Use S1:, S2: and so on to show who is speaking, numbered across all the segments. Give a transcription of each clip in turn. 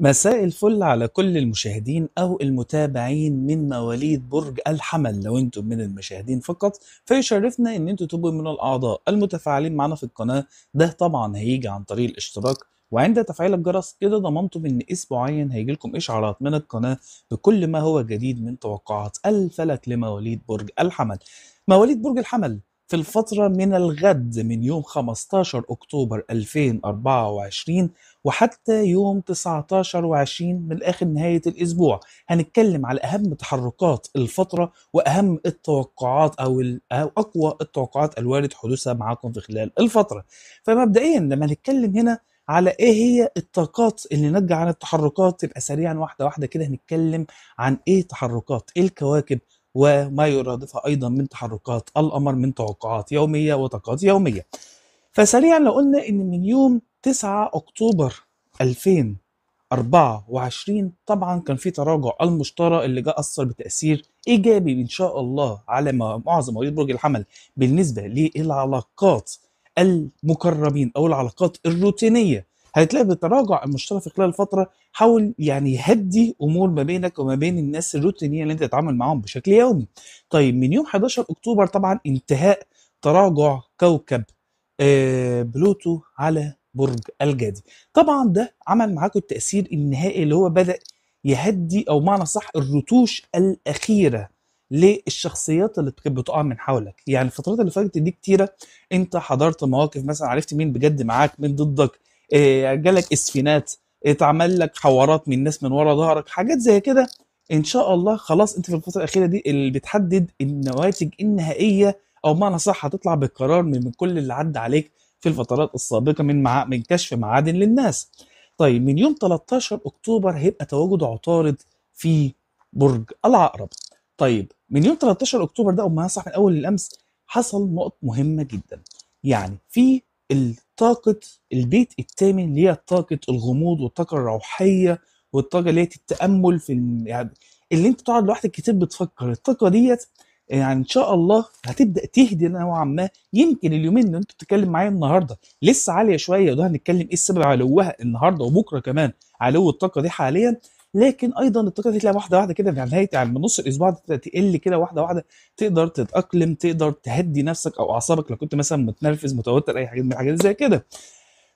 S1: مساء الفل على كل المشاهدين او المتابعين من مواليد برج الحمل لو انتم من المشاهدين فقط فيشرفنا ان انتم تبقوا من الاعضاء المتفاعلين معنا في القناه ده طبعا هيجي عن طريق الاشتراك وعند تفعيل الجرس كده ضمنتم ان اسبوعيا هيجي لكم اشعارات من القناه بكل ما هو جديد من توقعات الفلك لمواليد برج الحمل مواليد برج الحمل في الفترة من الغد من يوم 15 أكتوبر 2024 وحتى يوم 19 و20 من آخر نهاية الأسبوع هنتكلم على أهم تحركات الفترة وأهم التوقعات أو, أو أقوى التوقعات الوارد حدوثها معاكم في خلال الفترة فمبدئيا لما نتكلم هنا على ايه هي الطاقات اللي ناتجه عن التحركات تبقى سريعا واحده واحده كده هنتكلم عن ايه تحركات ايه الكواكب وما يرادفها أيضا من تحركات القمر من توقعات يومية وطاقات يومية فسريعا لو قلنا إن من يوم 9 أكتوبر 2024 طبعا كان في تراجع المشترى اللي جاء أثر بتأثير إيجابي إن شاء الله على معظم مواليد برج الحمل بالنسبة للعلاقات المكرمين أو العلاقات الروتينية هتلاقي ان التراجع المشترك خلال الفتره حاول يعني يهدي امور ما بينك وما بين الناس الروتينيه اللي انت تتعامل معاهم بشكل يومي. طيب من يوم 11 اكتوبر طبعا انتهاء تراجع كوكب آه، بلوتو على برج الجدي. طبعا ده عمل معاكم التاثير النهائي اللي هو بدا يهدي او معنى صح الرتوش الاخيره للشخصيات اللي كانت بتقع من حولك يعني الفترات اللي فاتت دي كتيره انت حضرت مواقف مثلا عرفت مين بجد معاك مين ضدك إيه، جالك اسفينات إيه، اتعمل لك حوارات من ناس من ورا ظهرك حاجات زي كده ان شاء الله خلاص انت في الفتره الاخيره دي اللي بتحدد النواتج النهائيه او بمعنى صح هتطلع بقرار من, من كل اللي عدى عليك في الفترات السابقه من مع... من كشف معادن للناس طيب من يوم 13 اكتوبر هيبقى تواجد عطارد في برج العقرب طيب من يوم 13 اكتوبر ده او ما صح من اول الامس حصل نقط مهمه جدا يعني في الطاقة البيت الثامن اللي هي طاقة الغموض والطاقة الروحية والطاقة اللي هي التأمل في الم... يعني اللي انت تقعد لوحدك كتير بتفكر الطاقة ديت يعني ان شاء الله هتبدا تهدي نوعا ما يمكن اليومين اللي انت بتتكلم معايا النهارده لسه عاليه شويه وده هنتكلم ايه السبب علوها النهارده وبكره كمان علو الطاقه دي حاليا لكن ايضا الطاقه تلاقي واحده واحده كده في يعني نهايه يعني من نص الاسبوع تقل كده واحده واحده تقدر تتاقلم تقدر تهدي نفسك او اعصابك لو كنت مثلا متنرفز متوتر اي حاجه من الحاجات زي كده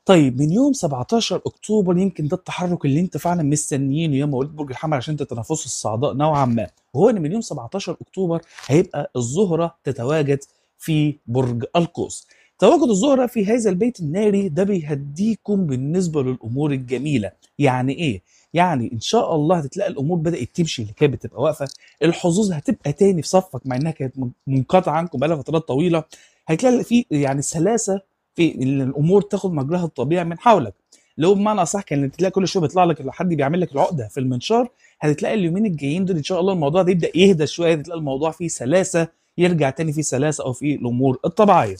S1: طيب من يوم 17 اكتوبر يمكن ده التحرك اللي انت فعلا مستنيينه يوم مولد برج الحمل عشان تتنافسوا الصعداء نوعا ما وهو ان من يوم 17 اكتوبر هيبقى الزهره تتواجد في برج القوس تواجد الزهرة في هذا البيت الناري ده بيهديكم بالنسبة للأمور الجميلة يعني إيه؟ يعني إن شاء الله هتلاقي الأمور بدأت تمشي اللي كانت بتبقى واقفة الحظوظ هتبقى تاني في صفك مع إنها كانت منقطعة عنكم بقالها فترات طويلة هتلاقي في يعني سلاسة في إن الأمور تاخد مجراها الطبيعي من حولك لو بمعنى صح كان تلاقي كل شويه بيطلع لك حد بيعمل لك العقده في المنشار هتلاقي اليومين الجايين دول ان شاء الله الموضوع ده يبدا يهدى شويه هتلاقي الموضوع فيه سلاسه يرجع تاني فيه سلاسه او فيه الامور الطبيعيه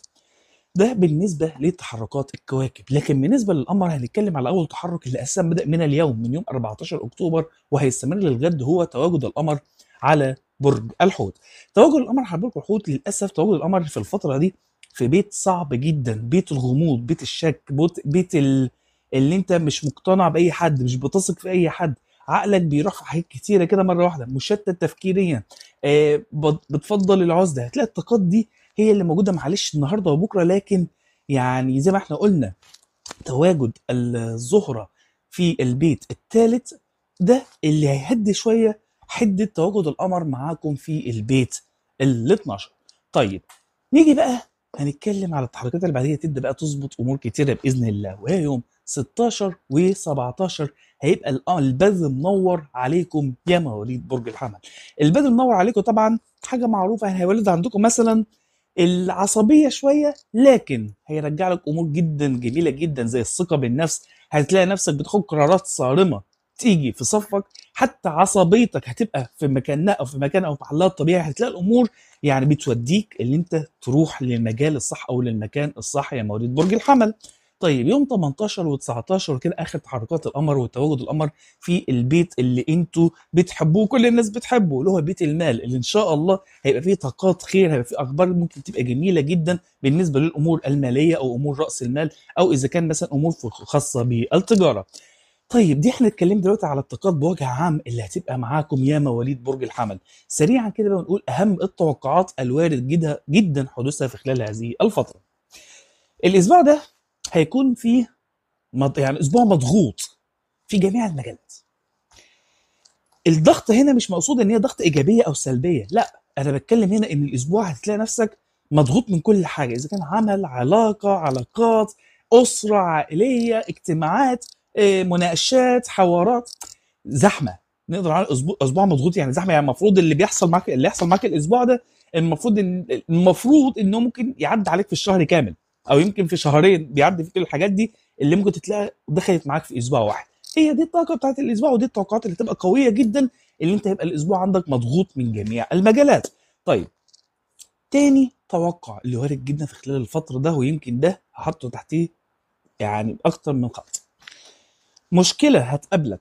S1: ده بالنسبه لتحركات الكواكب لكن بالنسبه للقمر هنتكلم على اول تحرك اللي اساسا بدا من اليوم من يوم 14 اكتوبر وهيستمر للغد هو تواجد القمر على برج الحوت تواجد القمر على برج الحوت للاسف تواجد القمر في الفتره دي في بيت صعب جدا بيت الغموض بيت الشك بيت, بيت ال... اللي انت مش مقتنع باي حد مش بتثق في اي حد عقلك بيروح في حاجات كتيره كده مره واحده مشتت تفكيريا آه بتفضل العزله هتلاقي الطاقات دي هي اللي موجوده معلش النهارده وبكره لكن يعني زي ما احنا قلنا تواجد الزهره في البيت الثالث ده اللي هيهدي شويه حده تواجد القمر معاكم في البيت ال 12 طيب نيجي بقى هنتكلم على التحركات اللي بعديها تبدا بقى تظبط امور كتيره باذن الله وهي يوم 16 و17 هيبقى آه، البذل منور عليكم يا مواليد برج الحمل البذل منور عليكم طبعا حاجه معروفه يعني هيولد عندكم مثلا العصبيه شويه لكن هيرجع لك امور جدا جميله جدا زي الثقه بالنفس هتلاقي نفسك بتاخد قرارات صارمه تيجي في صفك حتى عصبيتك هتبقى في مكانها او في مكان او في محلها الطبيعي هتلاقي الامور يعني بتوديك ان انت تروح للمجال الصح او للمكان الصح يا مواليد برج الحمل طيب يوم 18 و19 كده اخر تحركات القمر وتواجد القمر في البيت اللي انتوا بتحبوه كل الناس بتحبه اللي هو بيت المال اللي ان شاء الله هيبقى فيه طاقات خير هيبقى فيه اخبار ممكن تبقى جميله جدا بالنسبه للامور الماليه او امور راس المال او اذا كان مثلا امور خاصه بالتجاره طيب دي احنا اتكلمنا دلوقتي على الطاقات بوجه عام اللي هتبقى معاكم يا مواليد برج الحمل سريعا كده بقى نقول اهم التوقعات الوارد جدا جدا حدوثها في خلال هذه الفتره الاسبوع ده هيكون فيه مض... يعني اسبوع مضغوط في جميع المجالات الضغط هنا مش مقصود ان هي ضغط ايجابيه او سلبيه لا انا بتكلم هنا ان الاسبوع هتلاقي نفسك مضغوط من كل حاجه اذا كان عمل علاقه علاقات اسره عائليه اجتماعات آه، مناقشات حوارات زحمه نقدر على اسبوع اسبوع مضغوط يعني زحمه يعني المفروض اللي بيحصل معاك اللي يحصل معاك الاسبوع ده المفروض إن المفروض انه ممكن يعدي عليك في الشهر كامل او يمكن في شهرين بيعدي فيك الحاجات دي اللي ممكن تتلاقي دخلت معاك في اسبوع واحد هي دي الطاقه بتاعت الاسبوع ودي التوقعات اللي تبقى قويه جدا اللي انت يبقى الاسبوع عندك مضغوط من جميع المجالات طيب تاني توقع اللي وارد جدا في خلال الفتره ده ويمكن ده هحطه تحتيه يعني اكتر من خط مشكله هتقابلك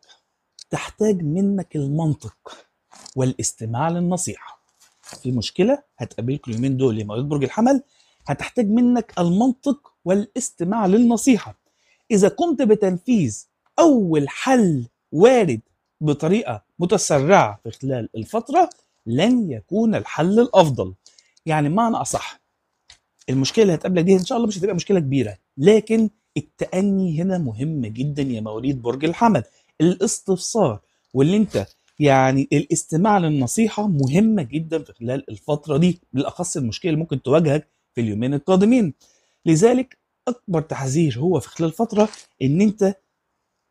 S1: تحتاج منك المنطق والاستماع للنصيحه في مشكله هتقابلك اليومين دول لمريض برج الحمل هتحتاج منك المنطق والاستماع للنصيحه اذا قمت بتنفيذ اول حل وارد بطريقه متسرعه في خلال الفتره لن يكون الحل الافضل يعني معنى اصح المشكله اللي هتقابلك دي ان شاء الله مش هتبقى مشكله كبيره لكن التأني هنا مهم جدا يا مواليد برج الحمل الاستفسار واللي انت يعني الاستماع للنصيحة مهمة جدا في خلال الفترة دي بالأخص المشكلة اللي ممكن تواجهك في اليومين القادمين لذلك اكبر تحذير هو في خلال فتره ان انت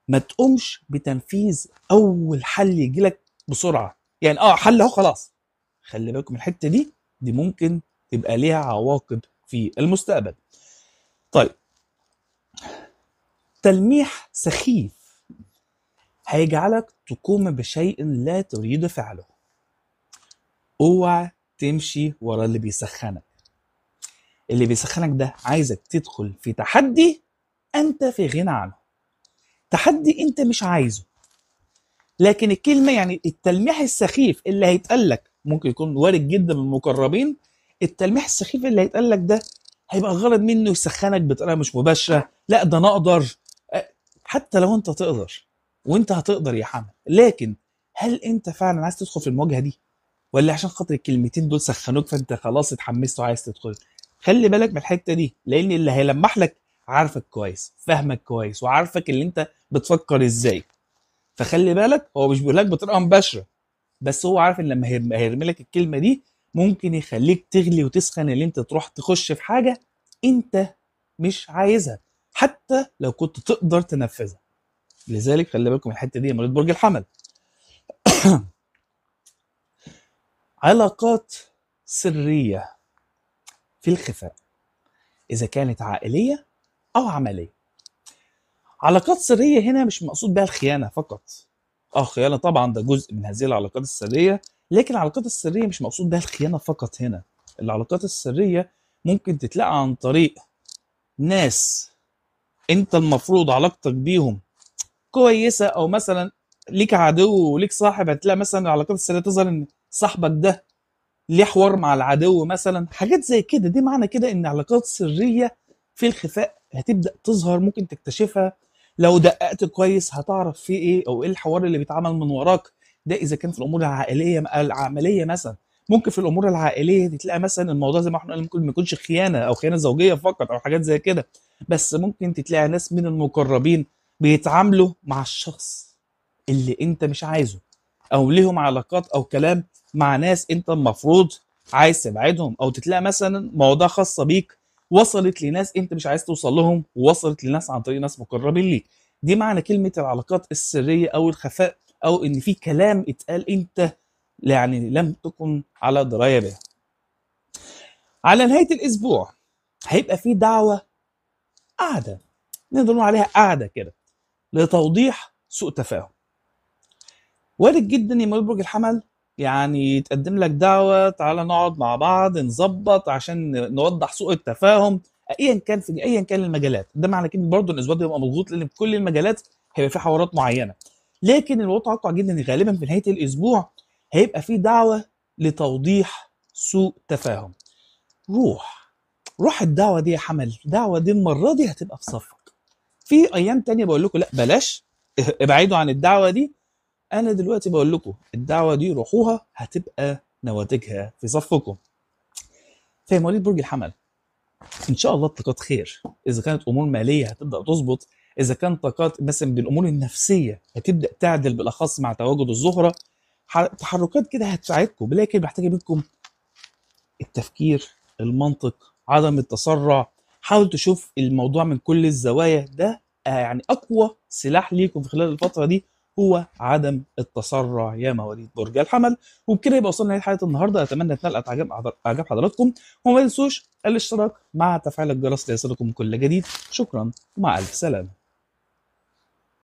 S1: ما تقومش بتنفيذ اول حل يجي لك بسرعه يعني اه حل اهو خلاص خلي بالكم الحته دي دي ممكن تبقى ليها عواقب في المستقبل طيب تلميح سخيف هيجعلك تقوم بشيء لا تريد فعله اوعى تمشي ورا اللي بيسخنك اللي بيسخنك ده عايزك تدخل في تحدي انت في غنى عنه تحدي انت مش عايزه لكن الكلمه يعني التلميح السخيف اللي هيتقال لك ممكن يكون وارد جدا من المقربين التلميح السخيف اللي هيتقال لك ده هيبقى الغرض منه يسخنك بطريقه مش مباشره لا ده انا اقدر حتى لو انت تقدر وانت هتقدر يا حمد لكن هل انت فعلا عايز تدخل في المواجهه دي ولا عشان خاطر الكلمتين دول سخنوك فانت خلاص اتحمست وعايز تدخل خلي بالك من الحته دي لان اللي هيلمح لك عارفك كويس فاهمك كويس وعارفك اللي انت بتفكر ازاي فخلي بالك هو مش بيقول لك بطريقه مباشره بس هو عارف ان لما هيرمي لك الكلمه دي ممكن يخليك تغلي وتسخن اللي انت تروح تخش في حاجه انت مش عايزها حتى لو كنت تقدر تنفذها لذلك خلي بالكم الحته دي مريض برج الحمل علاقات سريه في الخفاء إذا كانت عائلية أو عملية علاقات سرية هنا مش مقصود بها الخيانة فقط اه خيانه طبعا ده جزء من هذه العلاقات السرية لكن العلاقات السرية مش مقصود بها الخيانة فقط هنا العلاقات السرية ممكن تتلاقى عن طريق ناس انت المفروض علاقتك بيهم كويسة او مثلا ليك عدو وليك صاحب هتلاقي مثلا العلاقات السرية تظهر ان صاحبك ده ليه حوار مع العدو مثلا حاجات زي كده دي معنى كده ان علاقات سريه في الخفاء هتبدا تظهر ممكن تكتشفها لو دققت كويس هتعرف في ايه او ايه الحوار اللي بيتعمل من وراك ده اذا كان في الامور العائليه العمليه مثلا ممكن في الامور العائليه تلاقي مثلا الموضوع زي ما احنا قلنا ممكن ما يكونش خيانه او خيانه زوجيه فقط او حاجات زي كده بس ممكن تلاقي ناس من المقربين بيتعاملوا مع الشخص اللي انت مش عايزه او ليهم علاقات او كلام مع ناس انت المفروض عايز تبعدهم او تتلاقى مثلا مواضيع خاصه بيك وصلت لناس انت مش عايز توصل لهم ووصلت لناس عن طريق ناس مقربين ليك دي معنى كلمه العلاقات السريه او الخفاء او ان في كلام اتقال انت يعني لم تكن على درايه به على نهايه الاسبوع هيبقى في دعوه قاعده نقدر نقول عليها قاعده كده لتوضيح سوء تفاهم وارد جدا يا مبروك الحمل يعني تقدم لك دعوه تعالى نقعد مع بعض نظبط عشان نوضح سوء التفاهم ايا كان في ايا كان المجالات ده معنى كده برضه ان الاسبوع ده يبقى مضغوط لان في كل المجالات هيبقى في حوارات معينه لكن المتوقع جدا ان غالبا في نهايه الاسبوع هيبقى في دعوه لتوضيح سوء تفاهم روح روح الدعوه دي يا حمل الدعوه دي المره دي هتبقى في صفك في ايام تانية بقول لكم لا بلاش ابعدوا عن الدعوه دي انا دلوقتي بقول لكم الدعوه دي روحوها هتبقى نواتجها في صفكم في مواليد برج الحمل ان شاء الله الطاقات خير اذا كانت امور ماليه هتبدا تظبط اذا كان طاقات مثلا بالامور النفسيه هتبدا تعدل بالاخص مع تواجد الزهره تحركات كده هتساعدكم لكن محتاجه منكم التفكير المنطق عدم التسرع حاول تشوف الموضوع من كل الزوايا ده يعني اقوى سلاح ليكم في خلال الفتره دي هو عدم التسرع يا مواليد برج الحمل وبكده يبقى وصلنا لحلقه النهارده اتمنى تنال اعجاب اعجاب حضراتكم وما تنسوش الاشتراك مع تفعيل الجرس ليصلكم كل جديد شكرا ومع الف سلامه